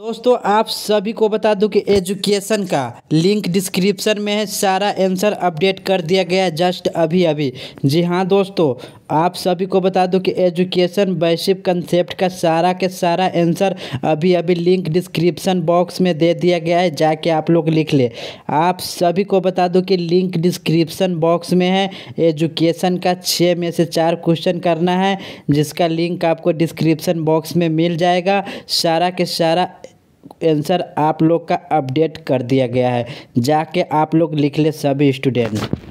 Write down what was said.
दोस्तों आप सभी को बता दूं कि एजुकेशन का लिंक डिस्क्रिप्शन में है सारा आंसर अपडेट कर दिया गया है जस्ट अभी अभी जी हाँ दोस्तों आप सभी को बता दूं कि एजुकेशन वैश्विक कंसेप्ट का सारा के सारा आंसर अभी अभी लिंक डिस्क्रिप्शन बॉक्स में दे दिया गया है जाके आप लोग लिख ले आप सभी को बता दूं कि लिंक डिस्क्रिप्शन बॉक्स में है एजुकेशन का छः में से चार क्वेश्चन करना है जिसका लिंक आपको डिस्क्रिप्शन बॉक्स में मिल जाएगा सारा के सारा एंसर आप लोग का अपडेट कर दिया गया है जाके आप लोग लिख ले सभी स्टूडेंट